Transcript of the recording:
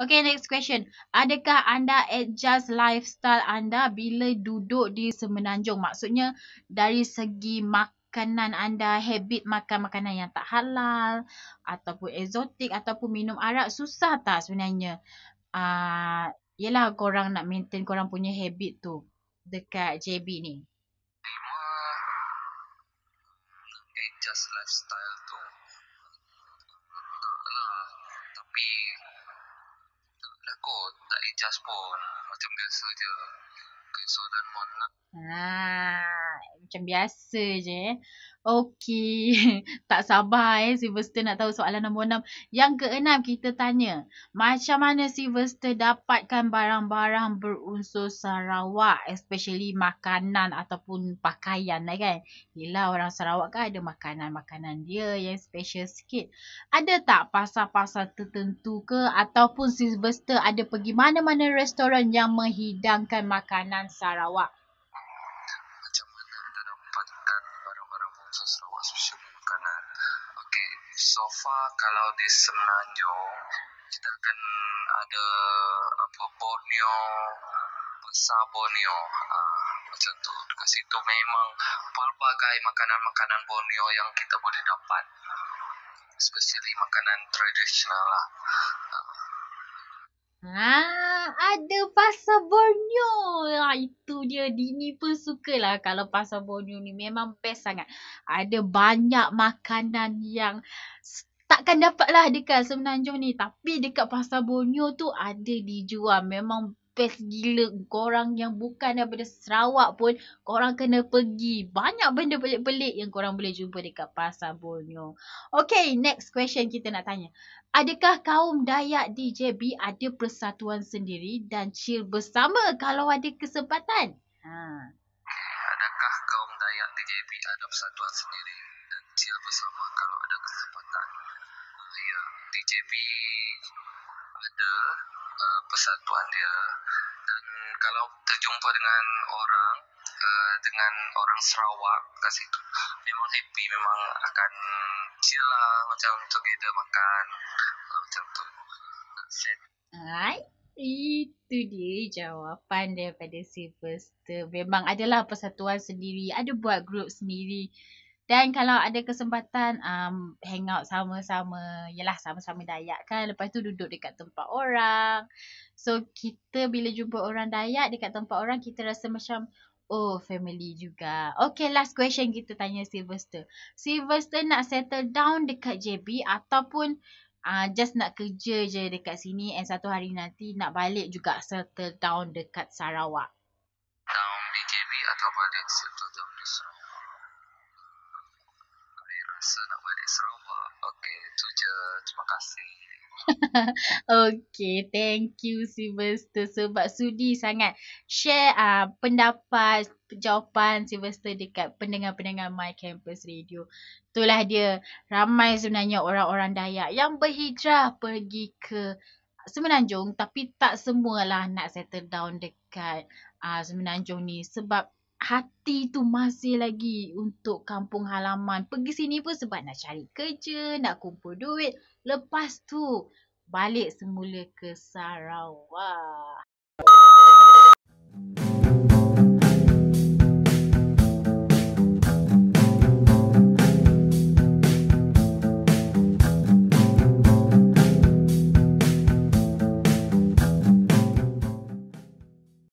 Okay, next question. Adakah anda adjust lifestyle anda bila duduk di semenanjung? Maksudnya dari segi makanan anda, habit makan makanan yang tak halal ataupun exotic ataupun minum arak susah tak sebenarnya? Ah, uh, yalah korang nak maintain korang punya habit tu dekat JB ni. Adjust lifestyle tu. Taklah. Tapi takut tak adjust pun macam biasa je okay, so mon lah ah. Macam biasa je eh. Okey. tak sabar eh Sylvester nak tahu soalan nombor enam. Yang ke keenam kita tanya. Macam mana Sylvester dapatkan barang-barang berunsur Sarawak. Especially makanan ataupun pakaian lah kan. Yelah orang Sarawak kan ada makanan-makanan dia yang special sikit. Ada tak pasar-pasar tertentu ke? Ataupun Sylvester ada pergi mana-mana restoran yang menghidangkan makanan Sarawak? so Sarawak Special Makanan. Okay, so far kalau di Semenanjung, kita akan ada apa uh, Borneo, Besar Borneo. Uh, ah, macam tu. Dekat situ memang pelbagai makanan-makanan Borneo yang kita boleh dapat. Especially makanan tradisional lah. Uh. Ah. ah ada pasal Borneo. Ha, itu dia. Dini pun sukalah kalau pasal Borneo ni. Memang best sangat. Ada banyak makanan yang takkan dapatlah dekat Semenanjung ni. Tapi dekat pasal Borneo tu ada dijual. Memang fest gila korang yang bukan daripada Sarawak pun korang kena pergi. Banyak benda pelik-pelik yang korang boleh jumpa dekat Pasar Borneo. Okay, next question kita nak tanya. Adakah kaum Dayak di JB ada persatuan sendiri dan chill bersama kalau ada kesempatan? Ha. Adakah kaum Dayak di JB ada persatuan sendiri dan chill bersama kalau ada kesempatan? Ya, di JB ada uh, persatuan dia dan kalau terjumpa dengan orang uh, dengan orang Sarawak kat situ memang happy memang akan chill lah macam together makan uh, macam tu set itu dia jawapan daripada Silverster. Memang adalah persatuan sendiri. Ada buat group sendiri. Dan kalau ada kesempatan um, hang out sama-sama, yelah sama-sama dayak kan. Lepas tu duduk dekat tempat orang. So kita bila jumpa orang dayak dekat tempat orang, kita rasa macam Oh, family juga. Okay, last question kita tanya Sylvester. Sylvester nak settle down dekat JB ataupun uh, just nak kerja je dekat sini and satu hari nanti nak balik juga settle down dekat Sarawak? Sarawak. Okay, tu Terima kasih. okay, thank you Sylvester sebab sudi sangat share uh, pendapat, jawapan Sylvester dekat pendengar-pendengar My Campus Radio. Itulah dia, ramai sebenarnya orang-orang Dayak yang berhijrah pergi ke Semenanjung tapi tak semualah nak settle down dekat uh, Semenanjung ni sebab hati tu masih lagi untuk kampung halaman. Pergi sini pun sebab nak cari kerja, nak kumpul duit. Lepas tu balik semula ke Sarawak.